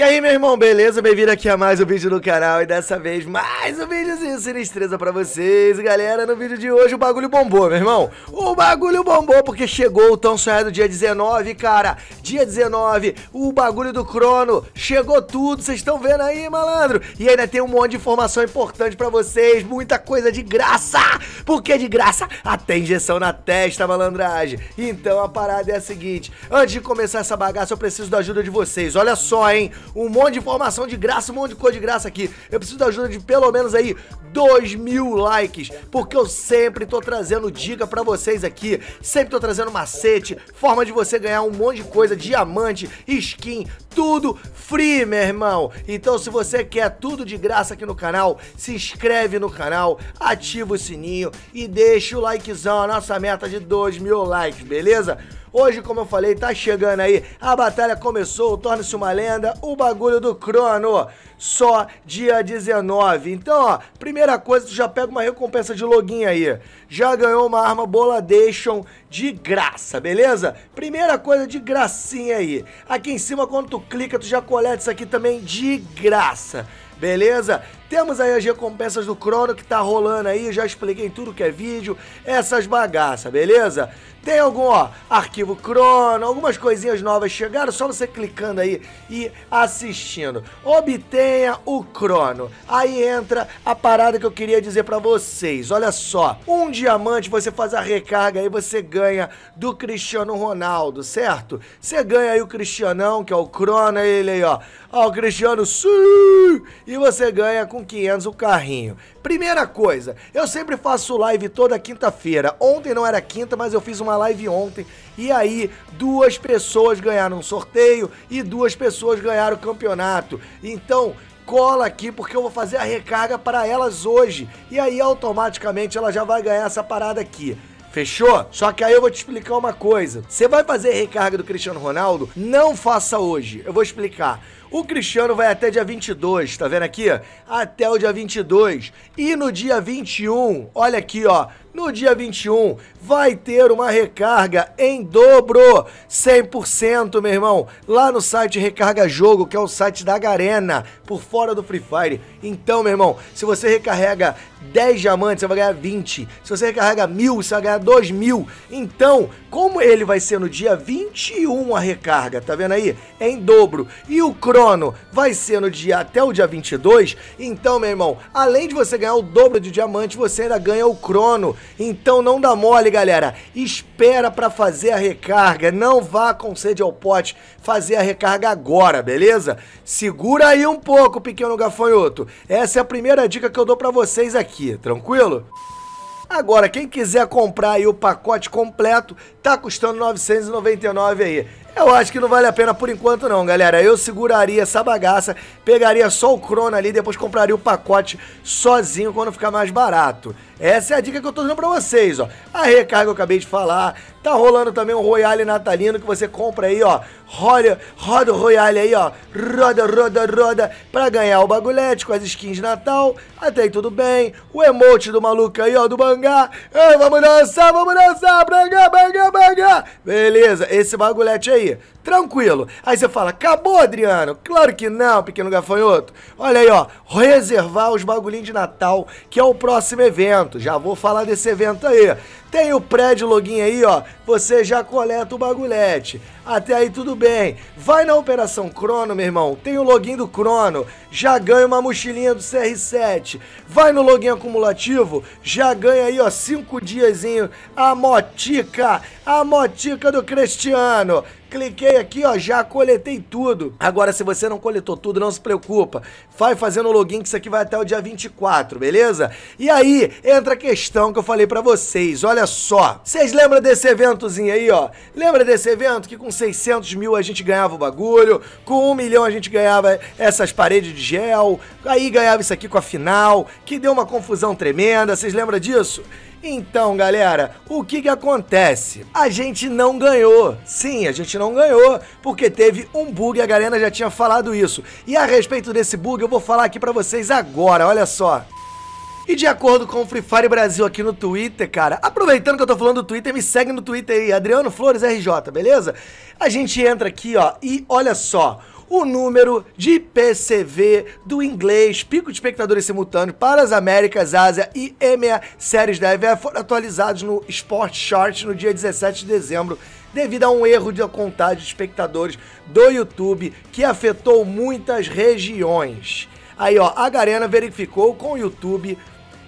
E aí, meu irmão, beleza? Bem-vindo aqui a mais um vídeo do canal e dessa vez mais um vídeozinho sinistreza pra vocês. Galera, no vídeo de hoje o bagulho bombou, meu irmão. O bagulho bombou porque chegou o tão sonhado dia 19, cara. Dia 19, o bagulho do crono, chegou tudo, vocês estão vendo aí, malandro? E ainda tem um monte de informação importante pra vocês, muita coisa de graça. Porque de graça até injeção na testa, malandragem. Então a parada é a seguinte, antes de começar essa bagaça eu preciso da ajuda de vocês, olha só, hein? um monte de informação de graça, um monte de coisa de graça aqui. Eu preciso da ajuda de pelo menos aí 2 mil likes, porque eu sempre tô trazendo dica para vocês aqui, sempre tô trazendo macete, forma de você ganhar um monte de coisa, diamante, skin, tudo free, meu irmão. Então se você quer tudo de graça aqui no canal, se inscreve no canal, ativa o sininho e deixa o likezão, a nossa meta de 2 mil likes, beleza? Hoje, como eu falei, tá chegando aí. A batalha começou, torna-se uma lenda, o bagulho do crono. Só dia 19. Então, ó, primeira coisa, tu já pega uma recompensa de login aí. Já ganhou uma arma Boladation de graça, beleza? Primeira coisa de gracinha aí. Aqui em cima, quando tu clica, tu já coleta isso aqui também de graça, beleza? Temos aí as recompensas do Crono que tá rolando aí, já expliquei tudo que é vídeo, essas bagaças, beleza? Tem algum, ó, arquivo Crono, algumas coisinhas novas chegaram, só você clicando aí e assistindo. Obtenha o Crono. Aí entra a parada que eu queria dizer para vocês. Olha só, um diamante você faz a recarga aí, você ganha do Cristiano Ronaldo, certo? Você ganha aí o Cristianão, que é o Crono, ele aí, ó. Ó, o Cristiano, sim! E você ganha com com 500 o carrinho. Primeira coisa, eu sempre faço live toda quinta-feira. Ontem não era quinta, mas eu fiz uma live ontem. E aí, duas pessoas ganharam um sorteio e duas pessoas ganharam o campeonato. Então, cola aqui porque eu vou fazer a recarga para elas hoje. E aí, automaticamente, ela já vai ganhar essa parada aqui. Fechou? Só que aí eu vou te explicar uma coisa. Você vai fazer a recarga do Cristiano Ronaldo? Não faça hoje. Eu vou explicar. O Cristiano vai até dia 22, tá vendo aqui? Até o dia 22. E no dia 21, olha aqui, ó. No dia 21 vai ter uma recarga em dobro, 100%, meu irmão, lá no site Recarga Jogo, que é o site da Garena, por fora do Free Fire. Então, meu irmão, se você recarrega 10 diamantes, você vai ganhar 20. Se você recarrega 1.000, você vai ganhar 2.000. Então, como ele vai ser no dia 21 a recarga, tá vendo aí? É em dobro. E o Cro Crono vai ser no dia até o dia 22. Então, meu irmão, além de você ganhar o dobro de diamante, você ainda ganha o Crono. Então não dá mole, galera. Espera para fazer a recarga. Não vá com sede ao pote fazer a recarga agora, beleza? Segura aí um pouco, pequeno gafanhoto. Essa é a primeira dica que eu dou para vocês aqui, tranquilo? Agora, quem quiser comprar aí o pacote completo, tá custando 999 aí. Eu acho que não vale a pena por enquanto não, galera. Eu seguraria essa bagaça, pegaria só o Crona ali, depois compraria o pacote sozinho quando ficar mais barato. Essa é a dica que eu tô dando pra vocês, ó. A recarga eu acabei de falar. Tá rolando também o Royale Natalino que você compra aí, ó roda, roda o Royale aí, ó. Roda, roda, roda. Pra ganhar o bagulhete é com as skins de Natal. Até aí tudo bem. O emote do maluco aí, ó, do mangá. Ei, vamos dançar, vamos dançar. Bangá, bangá, bangá. Beleza, esse bagulhete aí. Tranquilo. Aí você fala, acabou, Adriano? Claro que não, pequeno gafanhoto. Olha aí, ó. Reservar os bagulhinhos de Natal, que é o próximo evento. Já vou falar desse evento aí. Tem o prédio login aí, ó. Você já coleta o bagulhete. Até aí tudo bem. Vai na Operação Crono, meu irmão. Tem o login do Crono. Já ganha uma mochilinha do CR7. Vai no login acumulativo. Já ganha aí, ó, cinco diazinho. A motica. A motica do Cristiano cliquei aqui, ó, já coletei tudo. Agora, se você não coletou tudo, não se preocupa. Vai fazendo o login que isso aqui vai até o dia 24, beleza? E aí, entra a questão que eu falei pra vocês, olha só. Vocês lembram desse eventozinho aí, ó? Lembra desse evento que com 600 mil a gente ganhava o bagulho, com 1 milhão a gente ganhava essas paredes de gel, aí ganhava isso aqui com a final, que deu uma confusão tremenda, vocês lembram disso? Então, galera, o que que acontece? A gente não ganhou. Sim, a gente não ganhou porque teve um bug, a galera já tinha falado isso. E a respeito desse bug, eu vou falar aqui para vocês agora, olha só. E de acordo com o Free Fire Brasil aqui no Twitter, cara, aproveitando que eu tô falando do Twitter, me segue no Twitter aí, Adriano Flores RJ, beleza? A gente entra aqui, ó, e olha só, o número de PCV do inglês, pico de espectadores simultâneos para as Américas, Ásia e EMEA séries da EVA foram atualizados no Sport Chart no dia 17 de dezembro devido a um erro de contagem de espectadores do YouTube que afetou muitas regiões. Aí, ó, a Garena verificou com o YouTube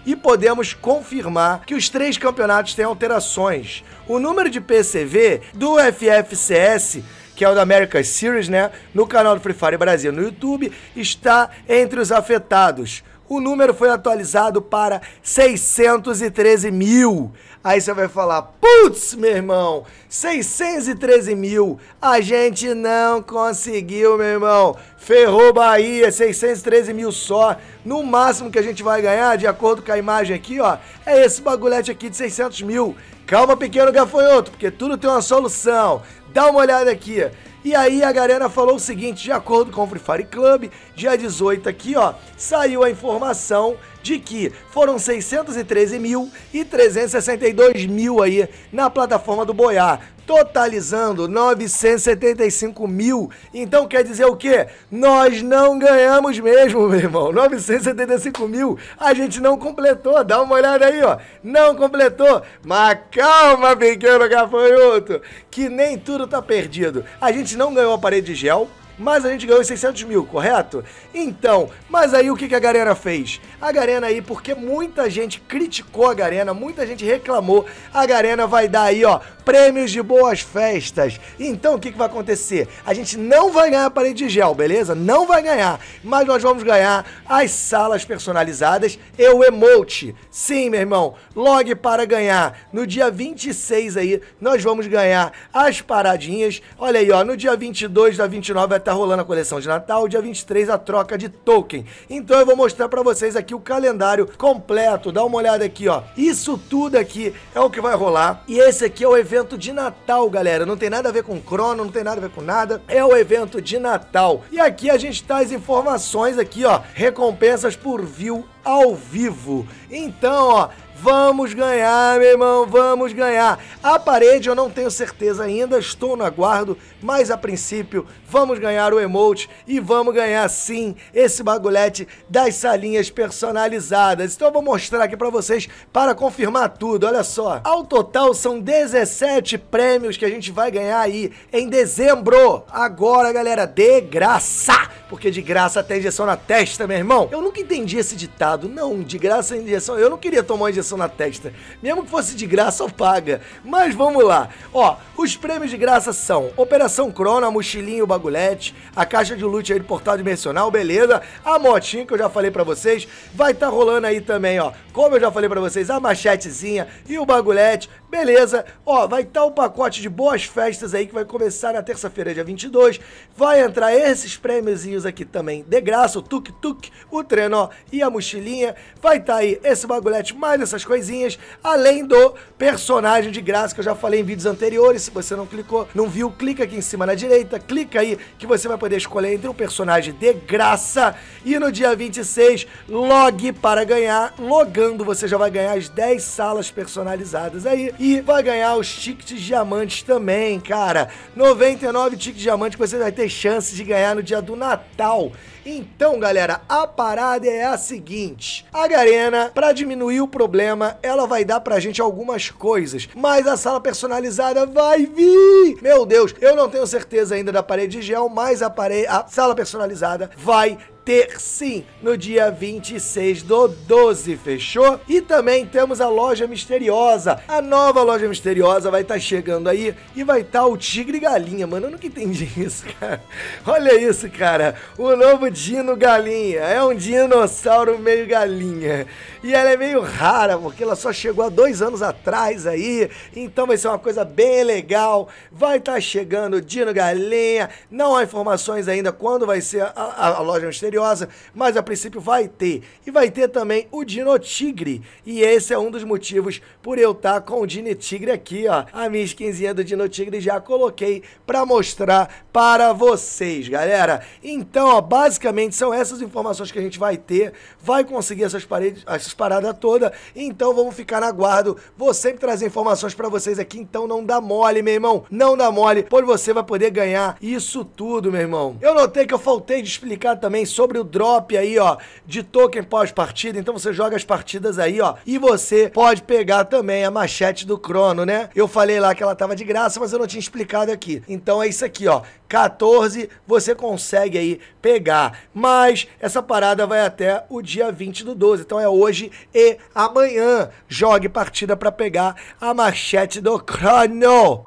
e podemos confirmar que os três campeonatos têm alterações. O número de PCV do FFCS que é o da America Series, né? No canal do Free Fire Brasil no YouTube, está entre os afetados. O número foi atualizado para 613 mil. Aí você vai falar, putz, meu irmão, 613 mil. A gente não conseguiu, meu irmão. Ferrou Bahia, 613 mil só. No máximo que a gente vai ganhar, de acordo com a imagem aqui, ó, é esse bagulhete aqui de 600 mil. Calma, pequeno gafanhoto, porque tudo tem uma solução. Dá uma olhada aqui. E aí a galera falou o seguinte, de acordo com o Free Fire Club, dia 18 aqui, ó, saiu a informação de que foram 613 mil e 362 mil aí na plataforma do Boiá totalizando 975 mil. Então quer dizer o quê? Nós não ganhamos mesmo, meu irmão. 975 mil. A gente não completou. Dá uma olhada aí, ó. Não completou. Mas calma, pequeno gafanhoto, que nem tudo tá perdido. A gente não ganhou a parede de gel mas a gente ganhou 600 mil, correto? Então, mas aí o que, que a Garena fez? A Garena aí, porque muita gente criticou a Garena, muita gente reclamou, a Garena vai dar aí, ó, prêmios de boas festas. Então o que, que vai acontecer? A gente não vai ganhar parede de gel, beleza? Não vai ganhar, mas nós vamos ganhar as salas personalizadas e o emote. Sim, meu irmão, log para ganhar. No dia 26 aí, nós vamos ganhar as paradinhas. Olha aí, ó, no dia 22 da 29 vai estar tá rolando a coleção de Natal, dia 23 a troca de token. Então eu vou mostrar para vocês aqui o calendário completo. Dá uma olhada aqui, ó. Isso tudo aqui é o que vai rolar. E esse aqui é o evento evento de Natal, galera. Não tem nada a ver com crono, não tem nada a ver com nada. É o evento de Natal. E aqui a gente tá as informações aqui, ó. Recompensas por view ao vivo. Então, ó, Vamos ganhar, meu irmão, vamos ganhar. A parede eu não tenho certeza ainda, estou no aguardo, mas a princípio vamos ganhar o emote e vamos ganhar sim esse bagulhete das salinhas personalizadas. Então eu vou mostrar aqui para vocês para confirmar tudo, olha só. Ao total são 17 prêmios que a gente vai ganhar aí em dezembro. Agora, galera, de graça, porque de graça até injeção na testa, meu irmão. Eu nunca entendi esse ditado, não, de graça injeção, eu não queria tomar injeção coração na testa. Mesmo que fosse de graça, paga. Mas vamos lá. Ó, os prêmios de graça são Operação Crono, a mochilinha, o bagulete, a caixa de loot aí do portal dimensional, beleza? A motinha que eu já falei para vocês, vai estar tá rolando aí também, ó. Como eu já falei para vocês, a machetezinha e o bagulete, Beleza. Ó, vai estar tá um pacote de boas festas aí que vai começar na terça-feira, dia 22. Vai entrar esses prêmiozinhos aqui também de graça, o tuk-tuk, o trenó e a mochilinha. Vai estar tá aí esse bagulhete, mais essas coisinhas, além do personagem de graça que eu já falei em vídeos anteriores. Se você não clicou, não viu, clica aqui em cima na direita, clica aí que você vai poder escolher entre um personagem de graça e no dia 26, log para ganhar. Logando, você já vai ganhar as 10 salas personalizadas aí e vai ganhar os tickets diamantes também, cara. 99 tickets diamantes que você vai ter chance de ganhar no dia do Natal. Então, galera, a parada é a seguinte: a Garena, para diminuir o problema, ela vai dar pra gente algumas coisas, mas a sala personalizada vai vir! Meu Deus, eu não tenho certeza ainda da parede de gel, mas a, parede, a sala personalizada vai ter sim no dia 26 do 12, fechou? E também temos a loja misteriosa. A nova loja misteriosa vai estar tá chegando aí e vai estar tá o Tigre Galinha, mano. Eu nunca entendi isso, cara. Olha isso, cara. O novo Dino Galinha. É um dinossauro meio galinha. E ela é meio rara, porque ela só chegou há dois anos atrás aí. Então vai ser uma coisa bem legal. Vai estar tá chegando Dino Galinha. Não há informações ainda quando vai ser a, a, a loja misteriosa, mas a princípio vai ter. E vai ter também o Dino Tigre. E esse é um dos motivos por eu estar tá com o Dino Tigre aqui, ó. A minha skinzinha do Dino Tigre já coloquei para mostrar para vocês, galera. Então, ó, basicamente são essas informações que a gente vai ter. Vai conseguir essas paredes, essas essas paradas todas. Então vamos ficar na guarda. Vou sempre trazer informações para vocês aqui, então não dá mole, meu irmão. Não dá mole, pois você vai poder ganhar isso tudo, meu irmão. Eu notei que eu faltei de explicar também sobre o drop aí, ó, de token pós-partida. Então você joga as partidas aí, ó, e você pode pegar também a machete do Crono, né? Eu falei lá que ela tava de graça, mas eu não tinha explicado aqui. Então é isso aqui, ó. 14 você consegue aí pegar. Mas essa parada vai até o dia 20 do 12. Então é hoje hoje e amanhã. Jogue partida para pegar a machete do Crânio.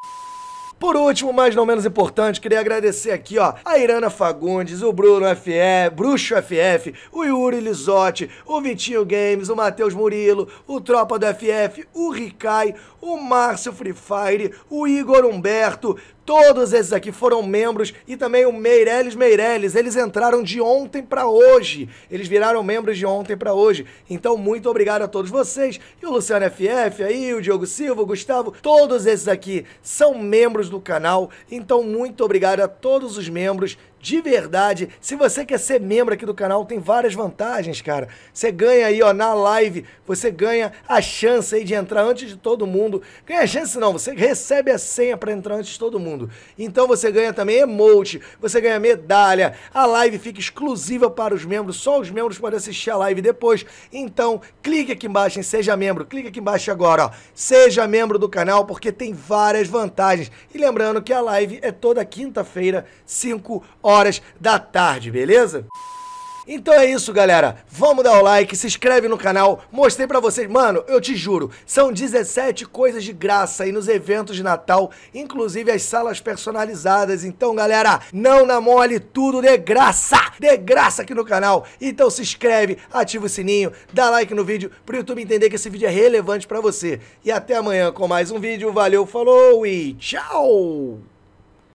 Por último, mas não menos importante, queria agradecer aqui, ó, a Irana Fagundes, o Bruno FF, Bruxo FF, o Yuri Lizotti, o Vitinho Games, o Matheus Murilo, o Tropa do FF, o Ricai, o Márcio Free Fire, o Igor Humberto, Todos esses aqui foram membros e também o Meirelles Meirelles. Eles entraram de ontem para hoje. Eles viraram membros de ontem para hoje. Então, muito obrigado a todos vocês. E o Luciano FF aí, o Diogo Silva, o Gustavo, todos esses aqui são membros do canal. Então, muito obrigado a todos os membros de verdade. Se você quer ser membro aqui do canal, tem várias vantagens, cara. Você ganha aí, ó, na live, você ganha a chance aí de entrar antes de todo mundo. Ganha a chance não, você recebe a senha para entrar antes de todo mundo. Então você ganha também emote, você ganha medalha. A live fica exclusiva para os membros, só os membros podem assistir a live depois. Então, clique aqui embaixo em seja membro, clique aqui embaixo agora, ó. Seja membro do canal porque tem várias vantagens. E lembrando que a live é toda quinta-feira, 5 horas horas da tarde, beleza? Então é isso, galera. Vamos dar o like, se inscreve no canal. Mostrei pra vocês, mano, eu te juro, são 17 coisas de graça aí nos eventos de Natal, inclusive as salas personalizadas. Então, galera, não namole tudo de graça! De graça aqui no canal. Então se inscreve, ativa o sininho, dá like no vídeo pro YouTube entender que esse vídeo é relevante pra você. E até amanhã com mais um vídeo. Valeu, falou e tchau!